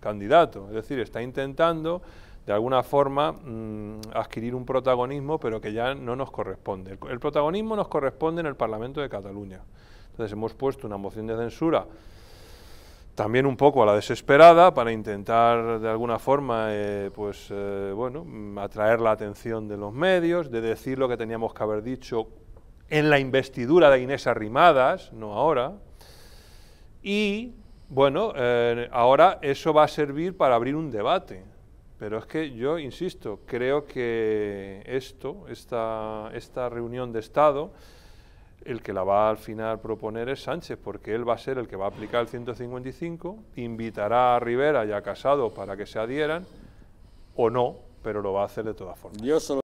candidato. Es decir, está intentando de alguna forma mm, adquirir un protagonismo, pero que ya no nos corresponde. El, protagonismo nos corresponde en el Parlamento de Cataluña. Entonces hemos puesto una moción de censura también un poco a la desesperada para intentar de alguna forma eh, pues eh, bueno atraer la atención de los medios de decir lo que teníamos que haber dicho en la investidura de Inés Arrimadas no ahora y bueno, eh, ahora eso va a servir para abrir un debate, pero es que yo insisto, creo que esto, esta, esta reunión de Estado, el que la va al final proponer es Sánchez, porque él va a ser el que va a aplicar el 155, invitará a Rivera y a Casado para que se adhieran, o no, pero lo va a hacer de todas formas.